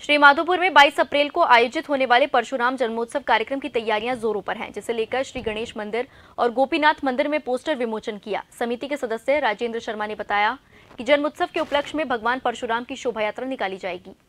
श्री माधोपुर में 22 अप्रैल को आयोजित होने वाले परशुराम जन्मोत्सव कार्यक्रम की तैयारियां जोरों पर हैं जिसे लेकर श्री गणेश मंदिर और गोपीनाथ मंदिर में पोस्टर विमोचन किया समिति के सदस्य राजेंद्र शर्मा ने बताया कि जन्मोत्सव के उपलक्ष्य में भगवान परशुराम की शोभा यात्रा निकाली जाएगी